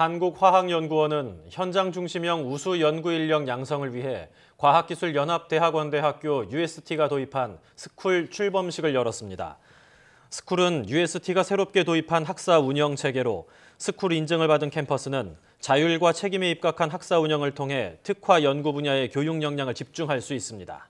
한국화학연구원은 현장 중심형 우수 연구 인력 양성을 위해 과학기술연합대학원대학교 UST가 도입한 스쿨 출범식을 열었습니다. 스쿨은 UST가 새롭게 도입한 학사 운영 체계로 스쿨 인증을 받은 캠퍼스는 자율과 책임에 입각한 학사 운영을 통해 특화 연구 분야의 교육 역량을 집중할 수 있습니다.